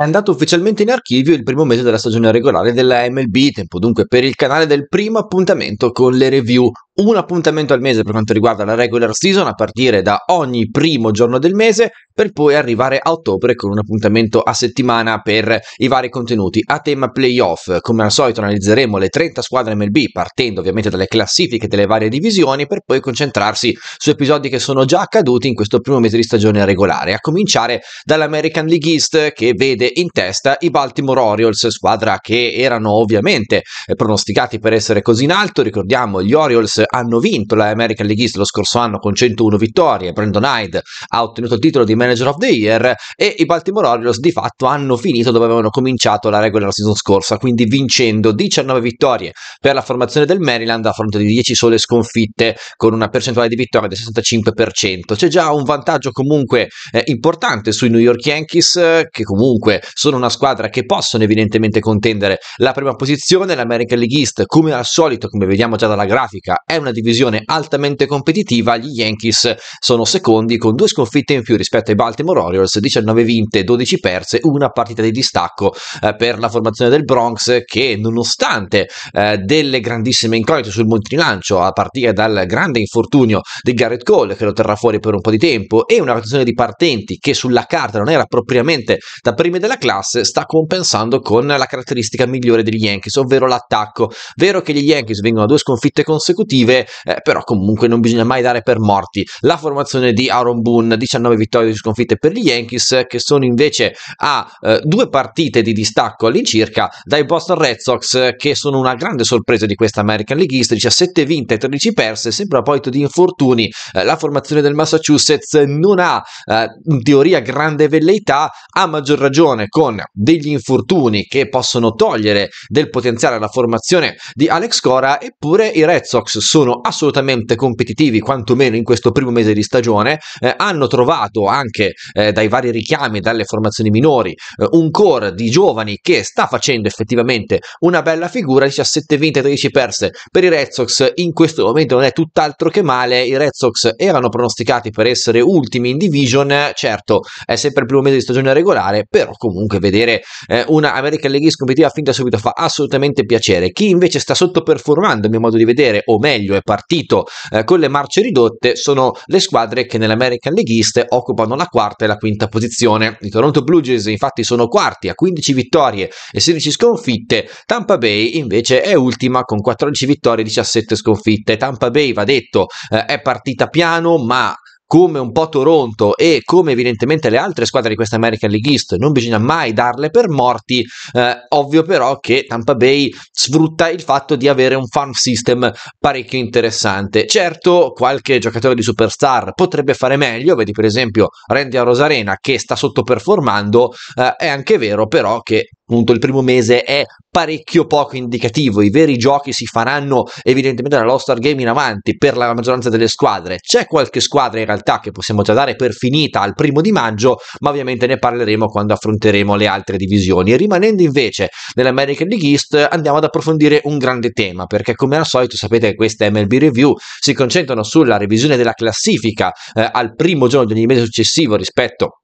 è andato ufficialmente in archivio il primo mese della stagione regolare della MLB, tempo dunque per il canale del primo appuntamento con le review, un appuntamento al mese per quanto riguarda la regular season a partire da ogni primo giorno del mese per poi arrivare a ottobre con un appuntamento a settimana per i vari contenuti a tema playoff. Come al solito analizzeremo le 30 squadre MLB partendo ovviamente dalle classifiche delle varie divisioni per poi concentrarsi su episodi che sono già accaduti in questo primo mese di stagione regolare, a cominciare dall'American League East che vede in testa i Baltimore Orioles, squadra che erano ovviamente eh, pronosticati per essere così in alto, ricordiamo gli Orioles hanno vinto la American League East lo scorso anno con 101 vittorie, Brandon Hyde ha ottenuto il titolo di Manager of the Year e i Baltimore Orioles di fatto hanno finito dove avevano cominciato la regola della season scorsa, quindi vincendo 19 vittorie per la formazione del Maryland a fronte di 10 sole sconfitte con una percentuale di vittoria del 65%. C'è già un vantaggio comunque eh, importante sui New York Yankees che comunque sono una squadra che possono evidentemente contendere la prima posizione, l'American League East come al solito, come vediamo già dalla grafica, è una divisione altamente competitiva, gli Yankees sono secondi con due sconfitte in più rispetto ai Baltimore Orioles, 19 vinte, 12 perse, una partita di distacco eh, per la formazione del Bronx che nonostante eh, delle grandissime incognite sul multilancio a partire dal grande infortunio di Garrett Cole che lo terrà fuori per un po' di tempo e una rotazione di partenti che sulla carta non era propriamente da prime della classe sta compensando con la caratteristica migliore degli Yankees, ovvero l'attacco. Vero che gli Yankees vengono a due sconfitte consecutive negative, eh, però comunque non bisogna mai dare per morti. La formazione di Aaron Boone, 19 vittorie di sconfitte per gli Yankees, che sono invece a eh, due partite di distacco all'incirca dai Boston Red Sox, che sono una grande sorpresa di questa American League East, 17 vinte e 13 perse, sempre a proposito di infortuni, eh, la formazione del Massachusetts non ha eh, in teoria grande velleità, a maggior ragione con degli infortuni che possono togliere del potenziale alla formazione di Alex Cora, eppure i Red Sox sono assolutamente competitivi, quantomeno in questo primo mese di stagione, eh, hanno trovato anche eh, dai vari richiami, dalle formazioni minori, eh, un core di giovani che sta facendo effettivamente una bella figura, 17 vinte, 13 perse per i Red Sox, in questo momento non è tutt'altro che male, i Red Sox erano pronosticati per essere ultimi in division, certo è sempre il primo mese di stagione regolare, però comunque vedere eh, una American League competitiva fin da subito fa assolutamente piacere, chi invece sta sottoperformando a mio modo di vedere, o meglio, meglio è partito eh, con le marce ridotte sono le squadre che nell'American League East occupano la quarta e la quinta posizione. I Toronto Blue Jays infatti sono quarti a 15 vittorie e 16 sconfitte, Tampa Bay invece è ultima con 14 vittorie e 17 sconfitte. Tampa Bay, va detto, eh, è partita piano ma come un po' Toronto e come evidentemente le altre squadre di questa American League East, non bisogna mai darle per morti. Eh, ovvio però che Tampa Bay sfrutta il fatto di avere un farm system parecchio interessante. Certo, qualche giocatore di superstar potrebbe fare meglio, vedi per esempio Randy Rosarena che sta sottoperformando, eh, è anche vero però che appunto il primo mese è parecchio poco indicativo, i veri giochi si faranno evidentemente dall'All Star Game in avanti per la maggioranza delle squadre. C'è qualche squadra in realtà realtà che possiamo già dare per finita al primo di maggio, ma ovviamente ne parleremo quando affronteremo le altre divisioni. rimanendo invece nell'American League East, andiamo ad approfondire un grande tema, perché come al solito sapete che queste MLB Review si concentrano sulla revisione della classifica eh, al primo giorno di ogni mese successivo rispetto a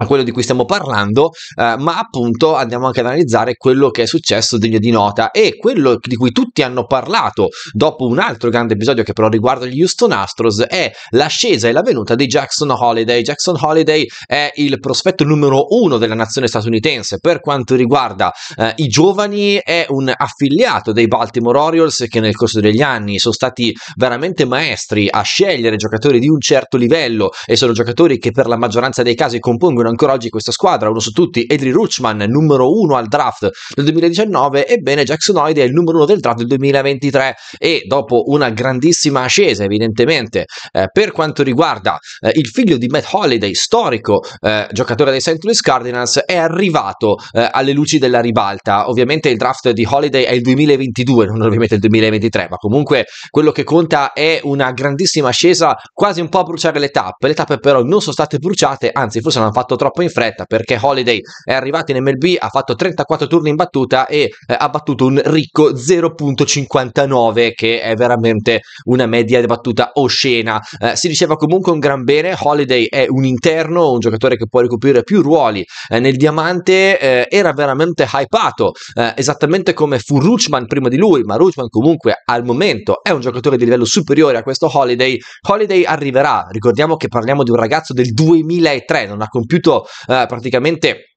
a quello di cui stiamo parlando, eh, ma appunto andiamo anche ad analizzare quello che è successo degno di nota e quello di cui tutti hanno parlato dopo un altro grande episodio che però riguarda gli Houston Astros è l'ascesa e la venuta di Jackson Holiday. Jackson Holiday è il prospetto numero uno della nazione statunitense per quanto riguarda eh, i giovani, è un affiliato dei Baltimore Orioles che nel corso degli anni sono stati veramente maestri a scegliere giocatori di un certo livello e sono giocatori che per la maggioranza dei casi compongono ancora oggi questa squadra, uno su tutti, Edri Ruchman, numero uno al draft del 2019, ebbene Jackson Hoyde è il numero uno del draft del 2023 e dopo una grandissima ascesa evidentemente eh, per quanto riguarda eh, il figlio di Matt Holiday, storico eh, giocatore dei St. Louis Cardinals, è arrivato eh, alle luci della ribalta. Ovviamente il draft di Holiday è il 2022, non ovviamente il 2023, ma comunque quello che conta è una grandissima ascesa, quasi un po' a bruciare le tappe. Le tappe però non sono state bruciate, anzi forse hanno fatto troppo in fretta perché Holiday è arrivato in MLB, ha fatto 34 turni in battuta e eh, ha battuto un ricco 0.59 che è veramente una media di battuta oscena. Eh, si diceva comunque un gran bene, Holiday è un interno, un giocatore che può ricoprire più ruoli eh, nel diamante, eh, era veramente hypato, eh, esattamente come fu Ruchman prima di lui, ma Ruchman comunque al momento è un giocatore di livello superiore a questo Holiday. Holiday arriverà, ricordiamo che parliamo di un ragazzo del 2003, non ha compiuto avuto eh, praticamente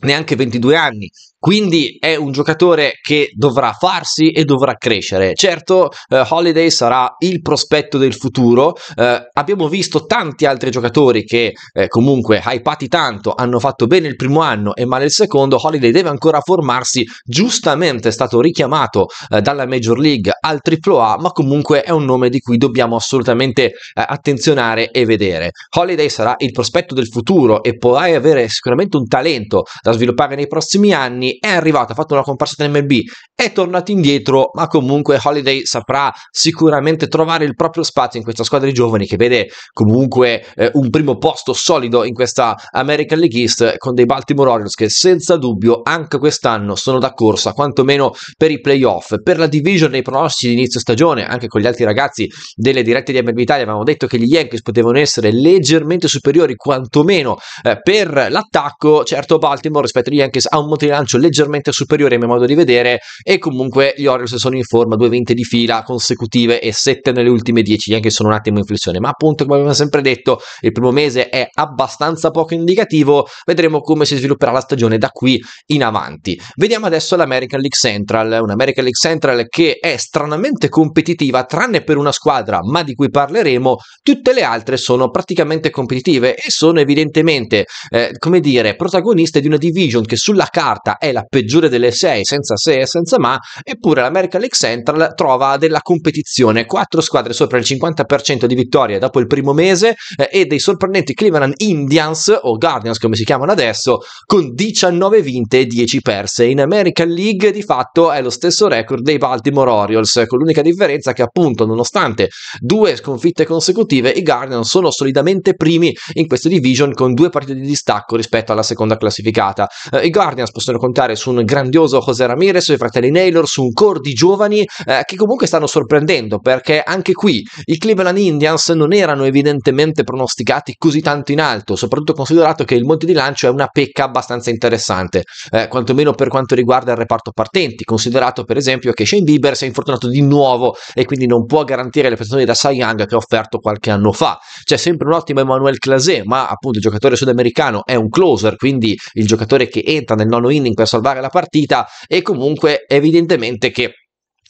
neanche 22 anni quindi è un giocatore che dovrà farsi e dovrà crescere. Certo, eh, Holiday sarà il prospetto del futuro. Eh, abbiamo visto tanti altri giocatori che eh, comunque hypati tanto hanno fatto bene il primo anno e male il secondo. Holiday deve ancora formarsi, giustamente è stato richiamato eh, dalla Major League al AAA, ma comunque è un nome di cui dobbiamo assolutamente eh, attenzionare e vedere. Holiday sarà il prospetto del futuro e potrai avere sicuramente un talento da sviluppare nei prossimi anni è arrivato, ha fatto una comparsa in MLB è tornato indietro, ma comunque Holiday saprà sicuramente trovare il proprio spazio in questa squadra di giovani che vede comunque eh, un primo posto solido in questa American League East con dei Baltimore Orioles che senza dubbio anche quest'anno sono da corsa, quantomeno per i playoff, per la division nei pronostici di inizio stagione, anche con gli altri ragazzi delle dirette di MLB Italia avevamo detto che gli Yankees potevano essere leggermente superiori quantomeno eh, per l'attacco, certo Baltimore rispetto agli Yankees ha un motivo di lancio leggermente superiore a mio modo di vedere e comunque gli Orioles sono in forma, due vinte di fila consecutive e sette nelle ultime dieci, anche se sono un attimo in flessione, ma appunto come abbiamo sempre detto il primo mese è abbastanza poco indicativo, vedremo come si svilupperà la stagione da qui in avanti. Vediamo adesso l'American League Central, un'American League Central che è stranamente competitiva, tranne per una squadra, ma di cui parleremo, tutte le altre sono praticamente competitive e sono evidentemente, eh, come dire, protagoniste di una division che sulla carta è la peggiore delle sei, senza se e senza ma eppure l'America League Central trova della competizione, quattro squadre sopra il 50% di vittorie dopo il primo mese eh, e dei sorprendenti Cleveland Indians o Guardians come si chiamano adesso con 19 vinte e 10 perse. In American League di fatto è lo stesso record dei Baltimore Orioles con l'unica differenza che appunto nonostante due sconfitte consecutive i Guardians sono solidamente primi in questa division con due partite di distacco rispetto alla seconda classificata. Eh, I Guardians possono contare su un grandioso José Ramirez, i fratelli Nelly Naylor, su un core di giovani eh, che comunque stanno sorprendendo perché anche qui i Cleveland Indians non erano evidentemente pronosticati così tanto in alto, soprattutto considerato che il monte di lancio è una pecca abbastanza interessante, eh, quantomeno per quanto riguarda il reparto partenti, considerato per esempio che Shane Bieber si è infortunato di nuovo e quindi non può garantire le prestazioni da Cy Young che ha offerto qualche anno fa. C'è sempre un ottimo Emmanuel Clase, ma appunto il giocatore sudamericano è un closer, quindi il giocatore che entra nel nono inning per salvare la partita e comunque evidentemente che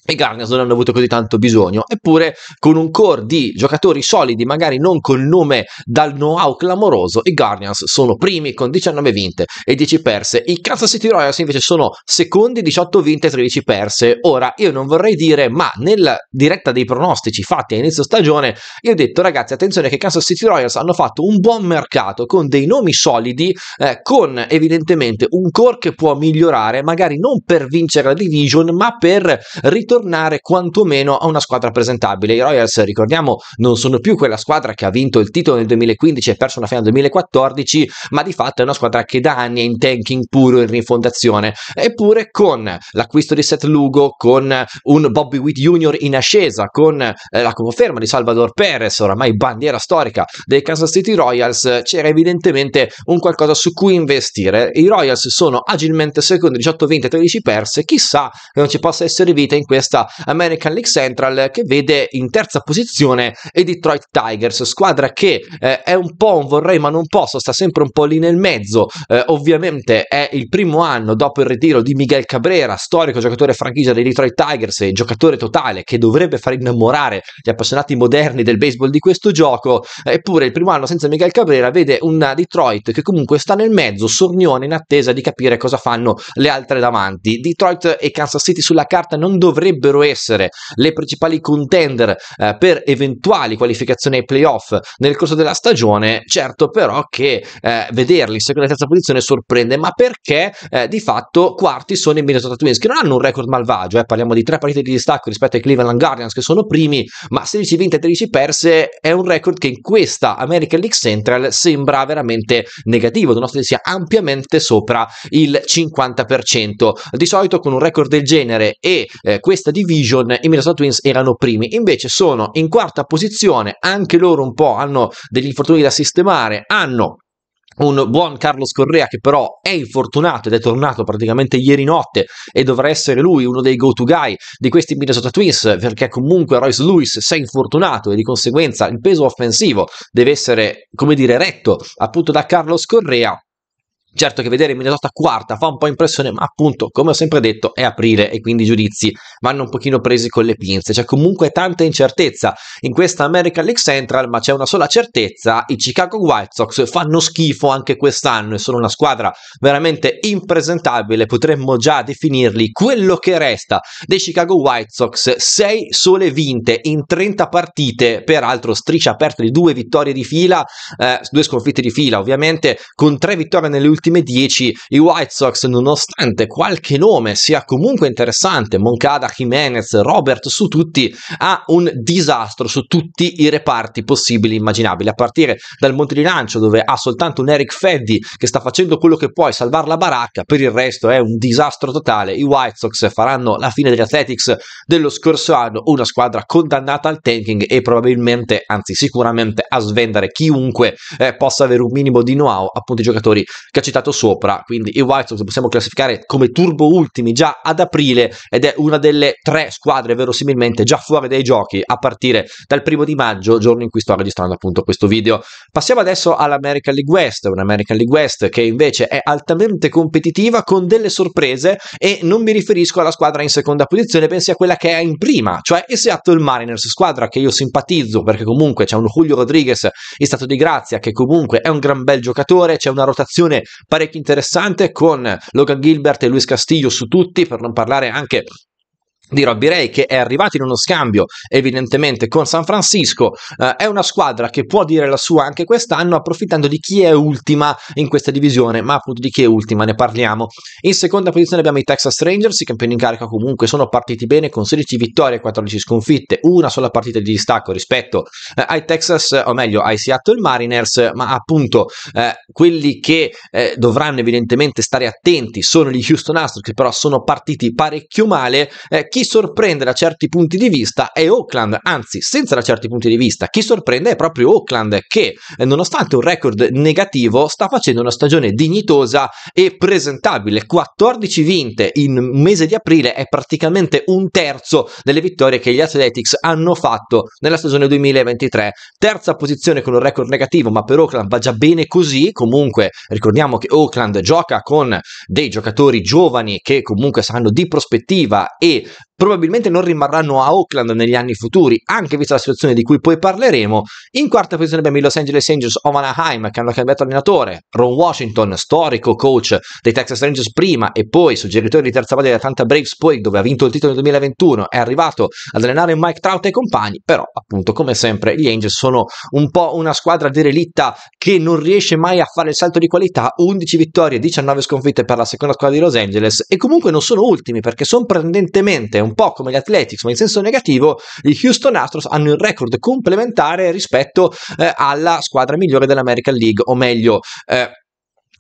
i Guardians non hanno avuto così tanto bisogno, eppure con un core di giocatori solidi, magari non col nome dal know-how clamoroso, i Guardians sono primi con 19 vinte e 10 perse, i Kansas City Royals invece sono secondi, 18 vinte e 13 perse. Ora, io non vorrei dire, ma nella diretta dei pronostici fatti a inizio stagione, io ho detto ragazzi, attenzione che i Kansas City Royals hanno fatto un buon mercato con dei nomi solidi, eh, con evidentemente un core che può migliorare, magari non per vincere la division, ma per ritornare tornare quantomeno a una squadra presentabile. I Royals, ricordiamo, non sono più quella squadra che ha vinto il titolo nel 2015 e perso una finale nel 2014, ma di fatto è una squadra che da anni è in tanking puro, in rifondazione. Eppure con l'acquisto di Seth Lugo, con un Bobby Witt Jr. in ascesa, con eh, la conferma di Salvador Perez, oramai bandiera storica dei Kansas City Royals, c'era evidentemente un qualcosa su cui investire. I Royals sono agilmente secondi, 18 vinte, 13 perse, chissà che non ci possa essere vita in questa questa American League Central che vede in terza posizione i Detroit Tigers, squadra che eh, è un po' un vorrei ma non posso, sta sempre un po' lì nel mezzo, eh, ovviamente è il primo anno dopo il ritiro di Miguel Cabrera, storico giocatore franchigia dei Detroit Tigers e giocatore totale che dovrebbe far innamorare gli appassionati moderni del baseball di questo gioco, eppure il primo anno senza Miguel Cabrera vede un Detroit che comunque sta nel mezzo, sornione in attesa di capire cosa fanno le altre davanti. Detroit e Kansas City sulla carta non dovrebbero potrebbero essere le principali contender eh, per eventuali qualificazioni ai playoff nel corso della stagione, certo però che eh, vederli in seconda e terza posizione sorprende, ma perché eh, di fatto quarti sono i Minnesota Twins che non hanno un record malvagio, eh, parliamo di tre partite di distacco rispetto ai Cleveland Guardians che sono primi, ma 16 vinte e 13 perse è un record che in questa American League Central sembra veramente negativo, nonostante sia ampiamente sopra il 50%. Di solito con un record del genere e eh, questi questa division i Minnesota Twins erano primi, invece sono in quarta posizione, anche loro un po' hanno degli infortuni da sistemare, hanno un buon Carlos Correa che però è infortunato ed è tornato praticamente ieri notte e dovrà essere lui uno dei go-to guy di questi Minnesota Twins perché comunque Royce Lewis si è infortunato e di conseguenza il peso offensivo deve essere come dire retto appunto da Carlos Correa Certo che vedere Minnesota quarta fa un po' impressione, ma appunto, come ho sempre detto, è aprile e quindi i giudizi vanno un pochino presi con le pinze. C'è comunque tanta incertezza in questa American League Central, ma c'è una sola certezza, i Chicago White Sox fanno schifo anche quest'anno e sono una squadra veramente impresentabile, potremmo già definirli quello che resta dei Chicago White Sox, 6 sole vinte in 30 partite, peraltro striscia aperta di due vittorie di fila, eh, due sconfitte di fila ovviamente, con tre vittorie nelle ultime ultime 10 i White Sox, nonostante qualche nome sia comunque interessante, Moncada, Jimenez, Robert su tutti, ha un disastro su tutti i reparti possibili e immaginabili, a partire dal monte di lancio dove ha soltanto un Eric Feddi che sta facendo quello che può salvare la baracca, per il resto è un disastro totale, i White Sox faranno la fine degli Athletics dello scorso anno, una squadra condannata al tanking e probabilmente, anzi sicuramente, a svendere chiunque eh, possa avere un minimo di know-how, appunto i giocatori che ha citato citato sopra, quindi i White Sox possiamo classificare come turbo ultimi già ad aprile ed è una delle tre squadre verosimilmente già fuori dai giochi a partire dal primo di maggio, giorno in cui sto registrando appunto questo video. Passiamo adesso all'American League West, un'American League West che invece è altamente competitiva con delle sorprese e non mi riferisco alla squadra in seconda posizione, bensì a quella che è in prima, cioè il Seattle Mariners, squadra che io simpatizzo perché comunque c'è un Julio Rodriguez in stato di grazia che comunque è un gran bel giocatore, c'è una rotazione parecchio interessante con Logan Gilbert e Luis Castillo su tutti, per non parlare anche di Robbie Ray che è arrivato in uno scambio evidentemente con San Francisco eh, è una squadra che può dire la sua anche quest'anno approfittando di chi è ultima in questa divisione ma appunto di chi è ultima ne parliamo in seconda posizione abbiamo i Texas Rangers i campioni in carica comunque sono partiti bene con 16 vittorie e 14 sconfitte una sola partita di distacco rispetto eh, ai Texas o meglio ai Seattle Mariners ma appunto eh, quelli che eh, dovranno evidentemente stare attenti sono gli Houston Astros che però sono partiti parecchio male eh, chi sorprende da certi punti di vista è Oakland, anzi senza da certi punti di vista, chi sorprende è proprio Oakland che eh, nonostante un record negativo sta facendo una stagione dignitosa e presentabile, 14 vinte in mese di aprile è praticamente un terzo delle vittorie che gli Athletics hanno fatto nella stagione 2023, terza posizione con un record negativo ma per Oakland va già bene così, comunque ricordiamo che Oakland gioca con dei giocatori giovani che comunque saranno di prospettiva e probabilmente non rimarranno a Oakland negli anni futuri, anche vista la situazione di cui poi parleremo. In quarta posizione abbiamo i Los Angeles Angels of Anaheim che hanno cambiato allenatore, Ron Washington, storico coach dei Texas Rangers prima e poi suggeritore di terza base della Tanta Braves poi dove ha vinto il titolo nel 2021, è arrivato ad allenare Mike Trout e compagni, però appunto come sempre gli Angels sono un po' una squadra derelitta che non riesce mai a fare il salto di qualità, 11 vittorie, 19 sconfitte per la seconda squadra di Los Angeles e comunque non sono ultimi perché sorprendentemente un un po' come gli Athletics, ma in senso negativo, gli Houston Astros hanno il record complementare rispetto eh, alla squadra migliore dell'American League, o meglio, eh,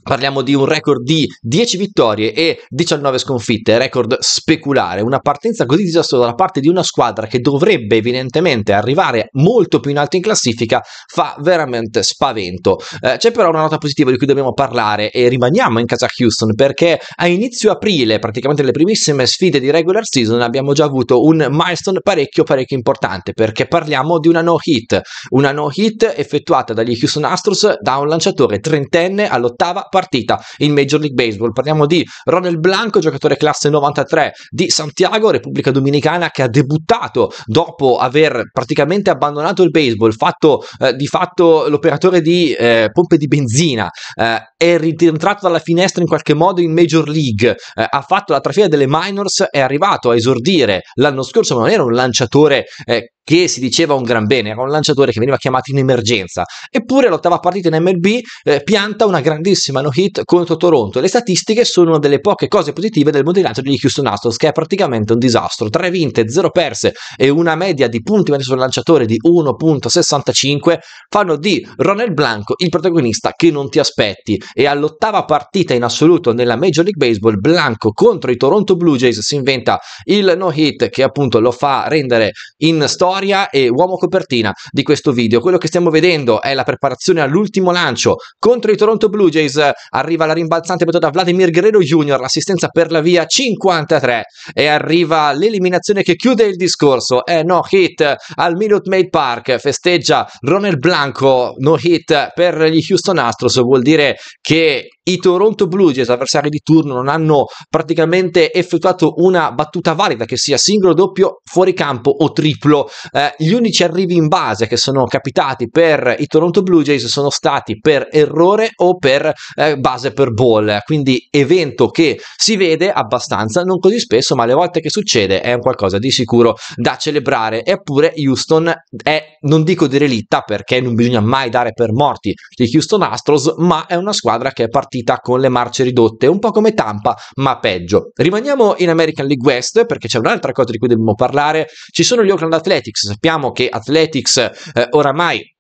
Parliamo di un record di 10 vittorie e 19 sconfitte, record speculare, una partenza così disastrosa da parte di una squadra che dovrebbe evidentemente arrivare molto più in alto in classifica fa veramente spavento. Eh, c'è però una nota positiva di cui dobbiamo parlare e rimaniamo in casa Houston perché a inizio aprile, praticamente le primissime sfide di regular season, abbiamo già avuto un milestone parecchio parecchio importante perché parliamo di una no hit, una no hit effettuata dagli Houston Astros da un lanciatore trentenne all'ottava partita in Major League Baseball. Parliamo di Ronald Blanco, giocatore classe 93 di Santiago, Repubblica Dominicana, che ha debuttato dopo aver praticamente abbandonato il baseball, fatto eh, di fatto l'operatore di eh, pompe di benzina, eh, è rientrato dalla finestra in qualche modo in Major League, eh, ha fatto la trafila delle minors, è arrivato a esordire l'anno scorso, ma non era un lanciatore eh, che si diceva un gran bene, era un lanciatore che veniva chiamato in emergenza. Eppure l'ottava partita in MLB eh, pianta una grandissima no hit contro Toronto. Le statistiche sono una delle poche cose positive del modellato degli Houston Astros, che è praticamente un disastro. 3 vinte, 0 perse e una media di punti messi sul lanciatore di 1.65 fanno di Ronald Blanco il protagonista che non ti aspetti. E all'ottava partita in assoluto nella Major League Baseball, Blanco contro i Toronto Blue Jays si inventa il no hit che appunto lo fa rendere in storia storia e uomo copertina di questo video. Quello che stiamo vedendo è la preparazione all'ultimo lancio contro i Toronto Blue Jays. Arriva la rimbalzante battuta da Vladimir Guerrero Jr., l'assistenza per la via 53 e arriva l'eliminazione che chiude il discorso. È no hit al Minute Maid Park, festeggia Ronald Blanco, no hit per gli Houston Astros, vuol dire che i Toronto Blue Jays, avversari di turno, non hanno praticamente effettuato una battuta valida, che sia singolo, doppio, fuori campo o triplo. Eh, gli unici arrivi in base che sono capitati per i Toronto Blue Jays sono stati per errore o per eh, base per ball, quindi evento che si vede abbastanza, non così spesso, ma le volte che succede è un qualcosa di sicuro da celebrare. Eppure Houston è, non dico derelitta perché non bisogna mai dare per morti gli Houston Astros, ma è una squadra che è partita partita con le marce ridotte, un po' come Tampa, ma peggio. Rimaniamo in American League West perché c'è un'altra cosa di cui dobbiamo parlare. Ci sono gli Oakland Athletics, sappiamo che Athletics eh, oramai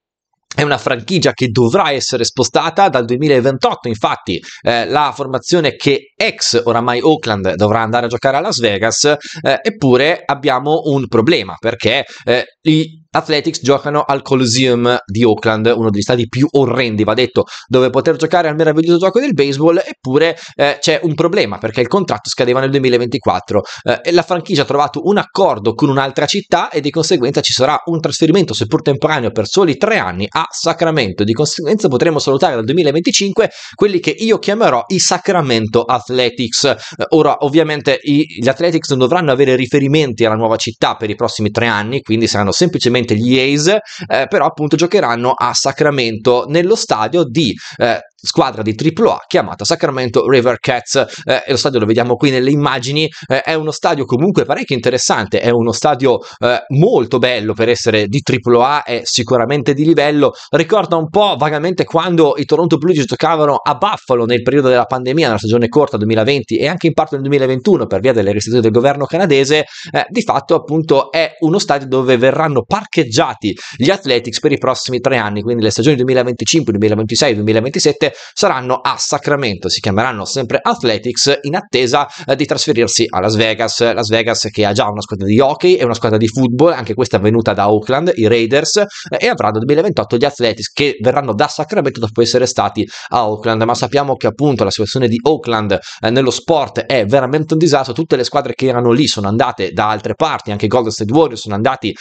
è una franchigia che dovrà essere spostata dal 2028, infatti eh, la formazione che ex oramai Oakland dovrà andare a giocare a Las Vegas, eh, eppure abbiamo un problema perché eh, i Athletics giocano al Coliseum di Oakland, uno degli stati più orrendi, va detto, dove poter giocare al meraviglioso gioco del baseball, eppure eh, c'è un problema perché il contratto scadeva nel 2024 eh, e la franchigia ha trovato un accordo con un'altra città e di conseguenza ci sarà un trasferimento, seppur temporaneo, per soli tre anni a Sacramento. Di conseguenza potremo salutare dal 2025 quelli che io chiamerò i Sacramento Athletics. Eh, ora, ovviamente, i, gli Athletics non dovranno avere riferimenti alla nuova città per i prossimi tre anni, quindi saranno semplicemente ovviamente gli A's, eh, però appunto giocheranno a Sacramento nello stadio di eh, squadra di AAA chiamata Sacramento River Cats. Eh, lo stadio lo vediamo qui nelle immagini, eh, è uno stadio comunque parecchio interessante, è uno stadio eh, molto bello per essere di AAA, è sicuramente di livello, ricorda un po' vagamente quando i Toronto Blue Jays giocavano a Buffalo nel periodo della pandemia, nella stagione corta 2020 e anche in parte nel 2021 per via delle restrizioni del governo canadese, eh, di fatto appunto è uno stadio dove verranno parcheggiati gli Athletics per i prossimi tre anni, quindi le stagioni 2025, 2026, 2027 saranno a Sacramento, si chiameranno sempre Athletics in attesa eh, di trasferirsi a Las Vegas. Las Vegas che ha già una squadra di hockey e una squadra di football, anche questa è venuta da Oakland, i Raiders, eh, e avrà nel 2028 gli Athletics che verranno da Sacramento dopo essere stati a Oakland, ma sappiamo che appunto la situazione di Oakland eh, nello sport è veramente un disastro, tutte le squadre che erano lì sono andate da altre parti, anche i Golden State Warriors sono andati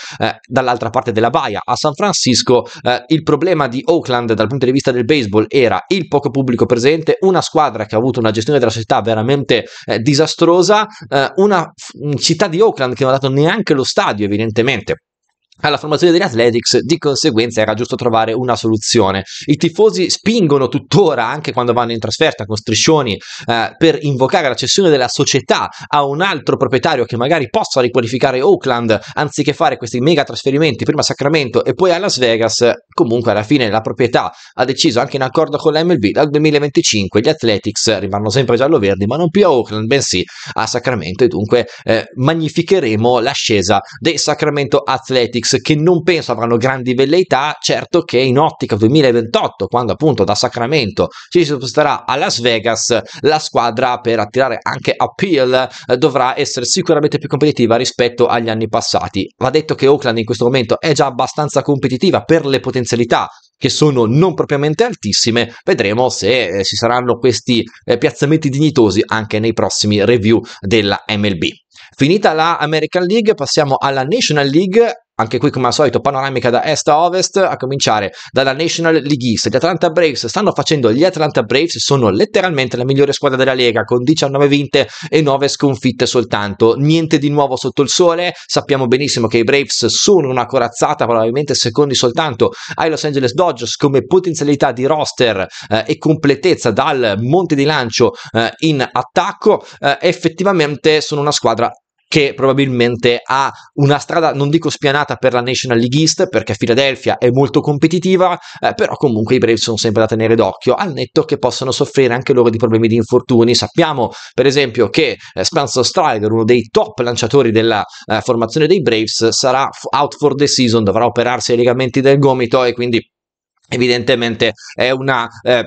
dall'altra parte della baia a San Francisco, il problema di Oakland dal punto di vista del baseball era il poco pubblico presente, una squadra che ha avuto una gestione della società veramente eh, disastrosa, eh, una f- mm, città di Oakland che non ha dato neanche lo stadio evidentemente alla formazione degli Athletics, di conseguenza era giusto trovare una soluzione. I tifosi spingono tuttora, anche quando vanno in trasferta con striscioni, eh, per invocare la cessione della società a un altro proprietario che magari possa riqualificare Oakland, anziché fare questi mega trasferimenti prima a Sacramento e poi a Las Vegas, Comunque alla fine la proprietà ha deciso anche in accordo con la MLB dal 2025 gli Athletics rimarranno sempre giallo-verdi ma non più a Oakland bensì a Sacramento e dunque eh, magnificheremo l'ascesa dei Sacramento Athletics che non penso avranno grandi velleità certo che in ottica 2028 quando appunto da Sacramento ci si sposterà a Las Vegas la squadra per attirare anche appeal eh, dovrà essere sicuramente più competitiva rispetto agli anni passati va detto che Oakland in questo momento è già abbastanza competitiva per le potenzialità potenzialità che sono non propriamente altissime, vedremo se eh, ci saranno questi eh, piazzamenti dignitosi anche nei prossimi review della MLB. Finita la American League, passiamo alla National League anche qui come al solito panoramica da est a ovest a cominciare dalla National League East gli Atlanta Braves stanno facendo gli Atlanta Braves sono letteralmente la migliore squadra della Lega con 19 vinte e 9 sconfitte soltanto niente di nuovo sotto il sole sappiamo benissimo che i Braves sono una corazzata probabilmente secondi soltanto ai Los Angeles Dodgers come potenzialità di roster eh, e completezza dal monte di lancio eh, in attacco eh, effettivamente sono una squadra che probabilmente ha una strada, non dico spianata per la National League East, perché Philadelphia è molto competitiva, eh, però comunque i Braves sono sempre da tenere d'occhio, al netto che possono soffrire anche loro di problemi di infortuni. Sappiamo, per esempio, che eh, Spencer Strider, uno dei top lanciatori della eh, formazione dei Braves, sarà out for the season, dovrà operarsi ai legamenti del gomito e quindi evidentemente è una... Eh,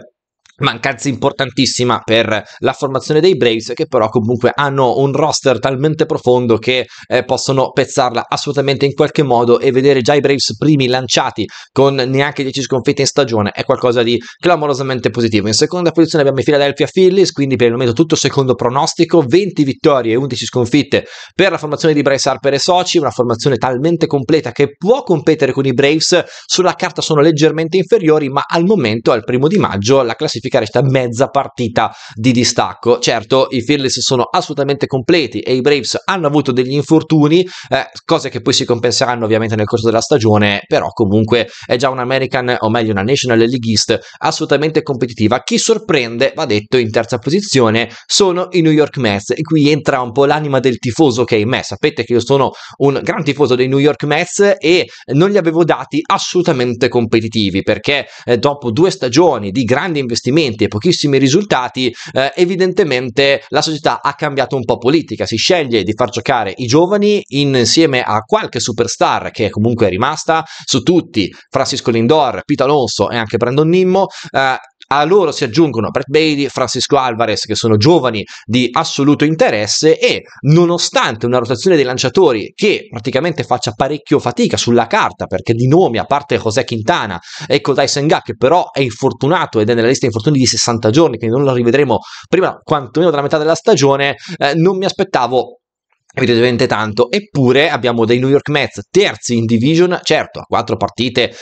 mancanza importantissima per la formazione dei Braves che però comunque hanno un roster talmente profondo che eh, possono pezzarla assolutamente in qualche modo e vedere già i Braves primi lanciati con neanche 10 sconfitte in stagione è qualcosa di clamorosamente positivo in seconda posizione abbiamo i Philadelphia Phillies quindi per il momento tutto secondo pronostico 20 vittorie e 11 sconfitte per la formazione di Bryce Harper e Sochi, una formazione talmente completa che può competere con i Braves sulla carta sono leggermente inferiori ma al momento al primo di maggio la classifica giustificare questa mezza partita di distacco. Certo, i Phillies sono assolutamente completi e i Braves hanno avuto degli infortuni, eh, cose che poi si compenseranno ovviamente nel corso della stagione, però comunque è già un American, o meglio una National League East assolutamente competitiva. Chi sorprende, va detto, in terza posizione sono i New York Mets e qui entra un po' l'anima del tifoso che è in me. Sapete che io sono un gran tifoso dei New York Mets e non li avevo dati assolutamente competitivi perché eh, dopo due stagioni di grandi investimenti investimenti e pochissimi risultati, eh, evidentemente la società ha cambiato un po' politica, si sceglie di far giocare i giovani insieme a qualche superstar che comunque è rimasta su tutti, Francisco Lindor, Pete Alonso e anche Brandon Nimmo, eh, a loro si aggiungono Brett Bailey, Francisco Alvarez, che sono giovani di assoluto interesse e nonostante una rotazione dei lanciatori che praticamente faccia parecchio fatica sulla carta, perché di nomi, a parte José Quintana e Kodai Senga, che però è infortunato ed è nella lista di infortuni di 60 giorni, quindi non lo rivedremo prima quantomeno della metà della stagione, eh, non mi aspettavo evidentemente tanto, eppure abbiamo dei New York Mets terzi in division, certo, a 4 partite,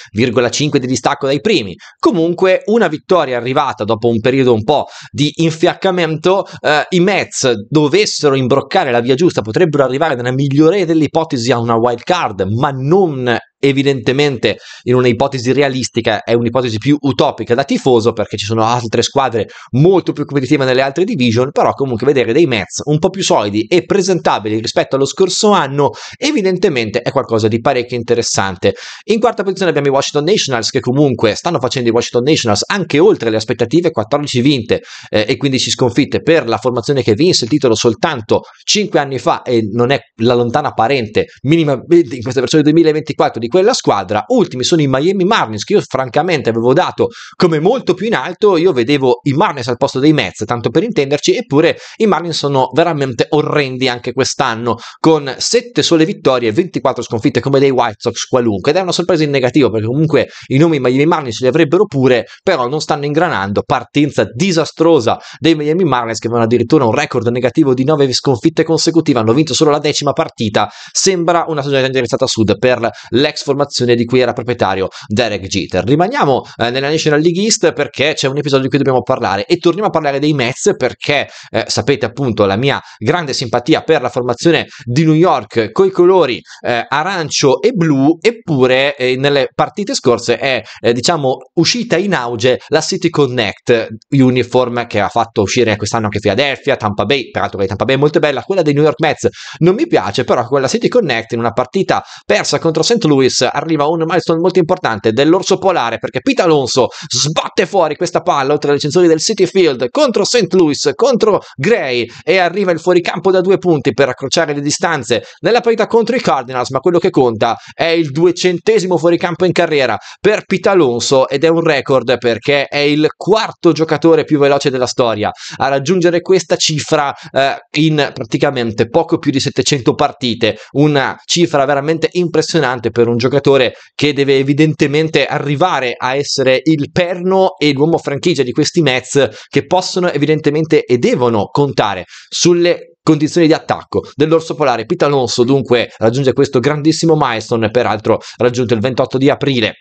5 di distacco dai primi, comunque una vittoria arrivata dopo un periodo un po' di infiaccamento, eh, i Mets dovessero imbroccare la via giusta, potrebbero arrivare nella migliore delle ipotesi a una wild card, ma non evidentemente in un'ipotesi realistica è un'ipotesi più utopica da tifoso perché ci sono altre squadre molto più competitive nelle altre division, però comunque vedere dei Mets un po' più solidi e presentabili rispetto allo scorso anno evidentemente è qualcosa di parecchio interessante. In quarta posizione abbiamo i Washington Nationals che comunque stanno facendo i Washington Nationals anche oltre le aspettative 14 vinte eh, e 15 sconfitte per la formazione che vinse il titolo soltanto 5 anni fa e non è la lontana parente minima in questa versione 2024 di quella squadra. Ultimi sono i Miami Marlins, che io francamente avevo dato come molto più in alto. Io vedevo i Marlins al posto dei Mets, tanto per intenderci, eppure i Marlins sono veramente orrendi anche quest'anno, con 7 sole vittorie e 24 sconfitte come dei White Sox qualunque. Ed è una sorpresa in negativo, perché comunque i nomi Miami Marlins li avrebbero pure, però non stanno ingranando. Partenza disastrosa dei Miami Marlins, che avevano addirittura un record negativo di 9 sconfitte consecutive, hanno vinto solo la decima partita. Sembra una stagione indirizzata a sud per l'ex formazione di cui era proprietario Derek Jeter. Rimaniamo eh, nella National League East perché c'è un episodio di cui dobbiamo parlare e torniamo a parlare dei Mets perché eh, sapete appunto la mia grande simpatia per la formazione di New York coi colori eh, arancio e blu, eppure eh, nelle partite scorse è eh, diciamo uscita in auge la City Connect uniform che ha fatto uscire quest'anno anche Philadelphia, Tampa Bay, peraltro che Tampa Bay è molto bella, quella dei New York Mets non mi piace, però quella City Connect in una partita persa contro St. Louis Lewis arriva un milestone molto importante dell'orso polare perché Pete Alonso sbatte fuori questa palla oltre alle censure del City Field contro St. Louis, contro Gray e arriva il fuoricampo da due punti per accrociare le distanze nella partita contro i Cardinals, ma quello che conta è il duecentesimo fuoricampo in carriera per Pete Alonso ed è un record perché è il quarto giocatore più veloce della storia a raggiungere questa cifra eh, in praticamente poco più di 700 partite, una cifra veramente impressionante per un un giocatore che deve evidentemente arrivare a essere il perno e l'uomo franchigia di questi Mets che possono evidentemente e devono contare sulle condizioni di attacco dell'orso polare. Pete Alonso dunque raggiunge questo grandissimo milestone, peraltro raggiunto il 28 di aprile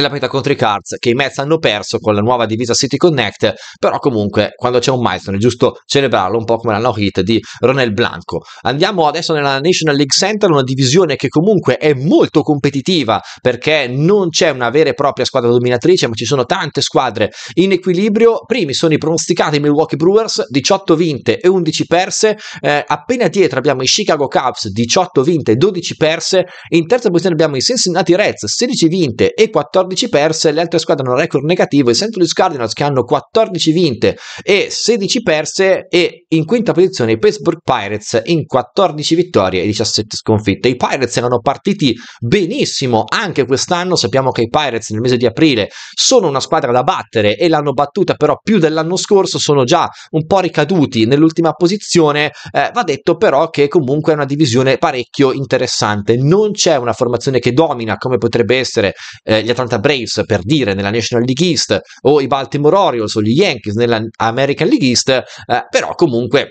la partita contro i Cards che i Mets hanno perso con la nuova divisa City Connect, però comunque quando c'è un milestone è giusto celebrarlo un po' come la no hit di Ronel Blanco. Andiamo adesso nella National League Central, una divisione che comunque è molto competitiva perché non c'è una vera e propria squadra dominatrice, ma ci sono tante squadre in equilibrio. Primi sono i pronosticati Milwaukee Brewers, 18 vinte e 11 perse, eh, appena dietro abbiamo i Chicago Cubs, 18 vinte e 12 perse, in terza posizione abbiamo i Cincinnati Reds, 16 vinte e 14 14 perse, le altre squadre hanno un record negativo, i St. Louis Cardinals che hanno 14 vinte e 16 perse e in quinta posizione i Pittsburgh Pirates in 14 vittorie e 17 sconfitte. I Pirates erano partiti benissimo anche quest'anno, sappiamo che i Pirates nel mese di aprile sono una squadra da battere e l'hanno battuta però più dell'anno scorso, sono già un po' ricaduti nell'ultima posizione, eh, va detto però che comunque è una divisione parecchio interessante, non c'è una formazione che domina come potrebbe essere eh, gli Atlanta Atlanta Braves per dire nella National League East o i Baltimore Orioles o gli Yankees nella American League East, eh, però comunque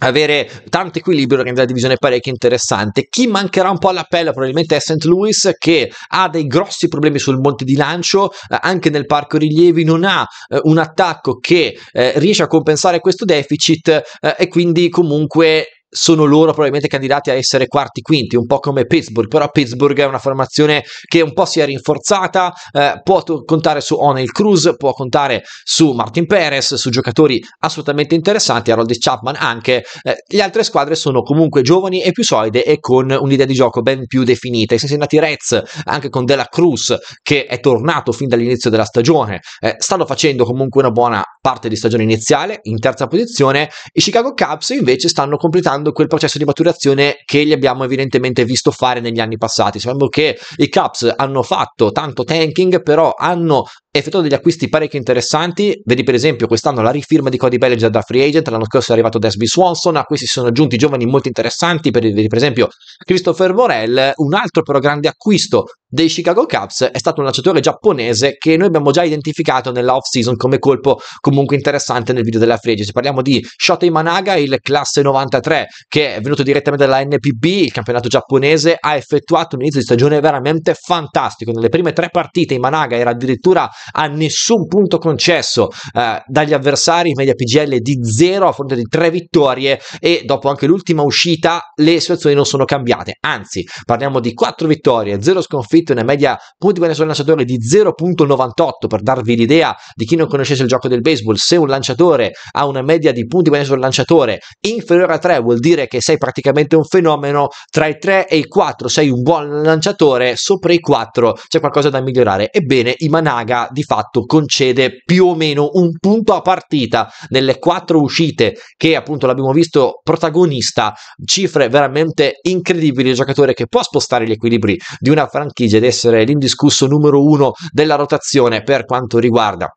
avere tanto equilibrio rende la divisione parecchio interessante. Chi mancherà un po' all'appello probabilmente è St. Louis che ha dei grossi problemi sul monte di lancio, eh, anche nel parco rilievi non ha eh, un attacco che eh, riesce a compensare questo deficit eh, e quindi comunque sono loro probabilmente candidati a essere quarti quinti, un po' come Pittsburgh, però Pittsburgh è una formazione che un po' si è rinforzata, eh, può t- contare su O'Neill Cruz, può contare su Martin Perez, su giocatori assolutamente interessanti, Harold Chapman anche, eh, le altre squadre sono comunque giovani e più solide e con un'idea di gioco ben più definita, i Cincinnati Reds anche con Della Cruz che è tornato fin dall'inizio della stagione, eh, stanno facendo comunque una buona parte di stagione iniziale in terza posizione, i Chicago Cubs invece stanno completando aspettando quel processo di maturazione che gli abbiamo evidentemente visto fare negli anni passati. Sappiamo che i Caps hanno fatto tanto tanking, però hanno effettuato degli acquisti parecchio interessanti, vedi per esempio quest'anno la rifirma di Cody Bellinger da free agent, l'anno scorso è arrivato Desby Swanson, a questi si sono aggiunti giovani molto interessanti, per, vedi per esempio Christopher Morel, un altro però grande acquisto dei Chicago Cubs è stato un lanciatore giapponese che noi abbiamo già identificato nella off season come colpo comunque interessante nel video della free agent, Parliamo di Shotei Managa, il classe 93 che è venuto direttamente dalla NPB, il campionato giapponese, ha effettuato un inizio di stagione veramente fantastico. Nelle prime tre partite in Managa era addirittura a nessun punto concesso eh, dagli avversari, in media PGL di 0 a fronte di 3 vittorie e dopo anche l'ultima uscita le situazioni non sono cambiate, anzi parliamo di 4 vittorie, 0 sconfitte una media punti guadagni sul lanciatore di 0.98 per darvi l'idea di chi non conoscesse il gioco del baseball, se un lanciatore ha una media di punti guadagni sul lanciatore inferiore a 3 vuol dire che sei praticamente un fenomeno, tra i 3 e i 4 sei un buon lanciatore, sopra i 4 c'è qualcosa da migliorare. Ebbene, i Managa di fatto concede più o meno un punto a partita nelle quattro uscite che appunto l'abbiamo visto protagonista, cifre veramente incredibili, il giocatore che può spostare gli equilibri di una franchigia ed essere l'indiscusso numero uno della rotazione per quanto riguarda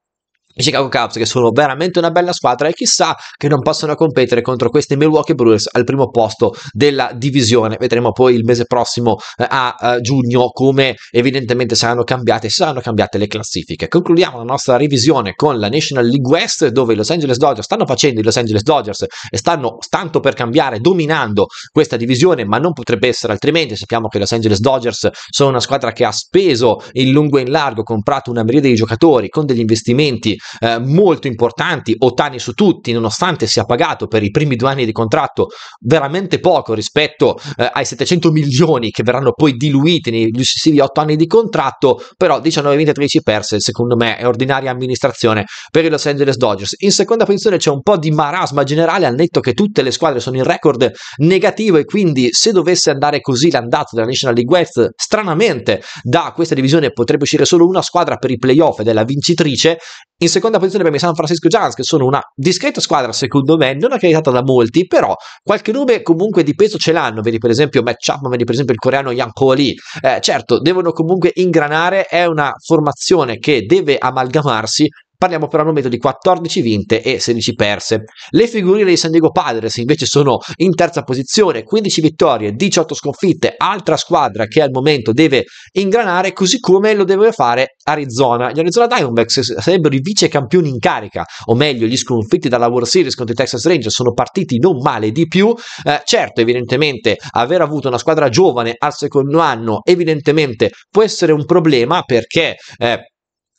i Chicago Cubs che sono veramente una bella squadra e chissà che non possono competere contro questi Milwaukee Brewers al primo posto della divisione. Vedremo poi il mese prossimo eh, a, a eh, giugno come evidentemente saranno cambiate, saranno cambiate le classifiche. Concludiamo la nostra revisione con la National League West dove i Los Angeles Dodgers stanno facendo i Los Angeles Dodgers e stanno tanto per cambiare dominando questa divisione, ma non potrebbe essere altrimenti. Sappiamo che i Los Angeles Dodgers sono una squadra che ha speso in lungo e in largo, comprato una miriade di giocatori con degli investimenti eh, molto importanti, Otani su tutti, nonostante sia pagato per i primi due anni di contratto veramente poco rispetto eh, ai 700 milioni che verranno poi diluiti nei successivi 8 anni di contratto, però 19 20 13 perse secondo me è ordinaria amministrazione per i Los Angeles Dodgers. In seconda posizione c'è un po' di marasma generale, al netto che tutte le squadre sono in record negativo e quindi se dovesse andare così l'andato della National League West, stranamente da questa divisione potrebbe uscire solo una squadra per i playoff ed è la vincitrice. In seconda posizione abbiamo i San Francisco Giants, che sono una discreta squadra, secondo me, non accreditata da molti, però qualche nome comunque di peso ce l'hanno. Vedi, per esempio, Matt Chapman, vedi, per esempio, il coreano Yang Ho Lee. Eh, certo, devono comunque ingranare. È una formazione che deve amalgamarsi Parliamo per un di 14 vinte e 16 perse. Le figurine di San Diego Padres invece sono in terza posizione, 15 vittorie, 18 sconfitte, altra squadra che al momento deve ingranare così come lo deve fare Arizona. Gli Arizona Diamondbacks sarebbero i vice campioni in carica, o meglio gli sconfitti dalla World Series contro i Texas Rangers sono partiti non male di più. Eh, certo, evidentemente aver avuto una squadra giovane al secondo anno evidentemente può essere un problema perché eh,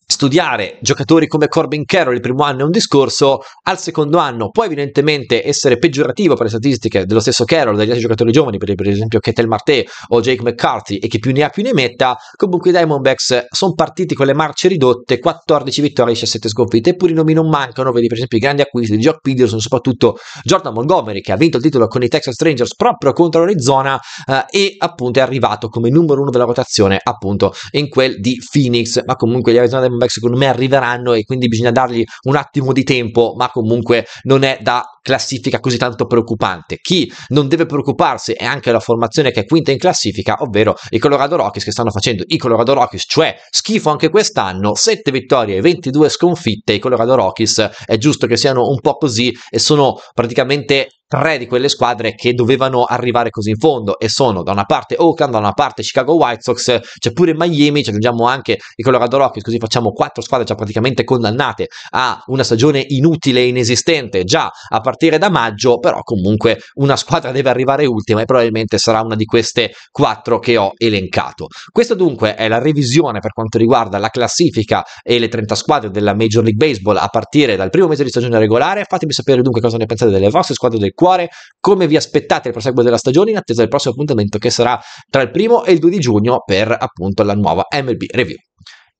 studiare giocatori come Corbin Carroll il primo anno è un discorso, al secondo anno può evidentemente essere peggiorativo per le statistiche dello stesso Carroll, degli altri giocatori giovani, per, esempio Ketel Marte o Jake McCarthy e chi più ne ha più ne metta, comunque i Diamondbacks sono partiti con le marce ridotte, 14 vittorie, 17 sconfitte, eppure i nomi non mancano, vedi per esempio i grandi acquisti di Jock Peterson, soprattutto Jordan Montgomery che ha vinto il titolo con i Texas Rangers proprio contro l'Arizona eh, e appunto è arrivato come numero uno della rotazione appunto in quel di Phoenix, ma comunque gli Arizona Diamondbacks quarterback secondo me arriveranno e quindi bisogna dargli un attimo di tempo, ma comunque non è da classifica così tanto preoccupante. Chi non deve preoccuparsi è anche la formazione che è quinta in classifica, ovvero i Colorado Rockies che stanno facendo i Colorado Rockies, cioè schifo anche quest'anno, 7 vittorie e 22 sconfitte, i Colorado Rockies è giusto che siano un po' così e sono praticamente tre di quelle squadre che dovevano arrivare così in fondo e sono da una parte Oakland, da una parte Chicago White Sox, c'è pure Miami, ci aggiungiamo anche i Colorado Rockies, così facciamo quattro squadre già praticamente condannate a una stagione inutile e inesistente già a partire da maggio, però comunque una squadra deve arrivare ultima e probabilmente sarà una di queste quattro che ho elencato. Questa dunque è la revisione per quanto riguarda la classifica e le 30 squadre della Major League Baseball a partire dal primo mese di stagione regolare, fatemi sapere dunque cosa ne pensate delle vostre squadre del cuore come vi aspettate il proseguo della stagione in attesa del prossimo appuntamento che sarà tra il primo e il 2 di giugno per appunto la nuova MLB Review.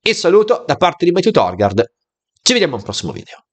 Il saluto da parte di Matthew Torgard, ci vediamo al prossimo video.